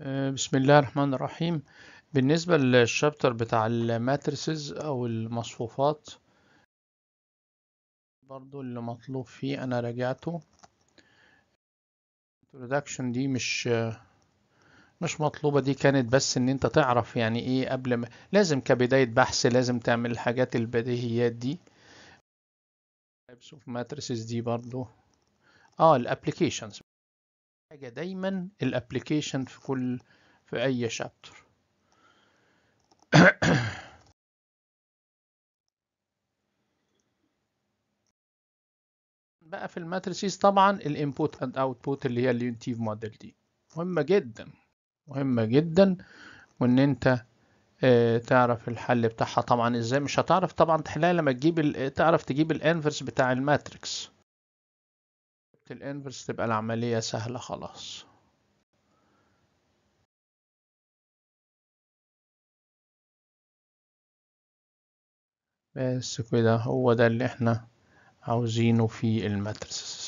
آه، بسم الله الرحمن الرحيم بالنسبة للشابتر بتاع الماترسز أو المصفوفات برضو اللي مطلوب فيه أنا راجعته introduction دي مش مش مطلوبة دي كانت بس إن أنت تعرف يعني إيه قبل ما لازم كبداية بحث لازم تعمل الحاجات البديهيات دي types of matrices دي برضو اه الابليكيشنز حاجة دايما الابليكيشن في كل في اي شابتر بقى في الماتريسيز طبعا الانبوت اند اوتبوت اللي هي اليونتيف موديل دي مهمة جدا مهمة جدا وان انت آه، تعرف الحل بتاعها طبعا ازاي مش هتعرف طبعا تحلها لما تجيب تعرف تجيب الانفرس بتاع الماتريكس جبت الانفرس تبقى العملية سهلة خلاص بس كده هو ده اللي احنا عاوزينه في الماتريسز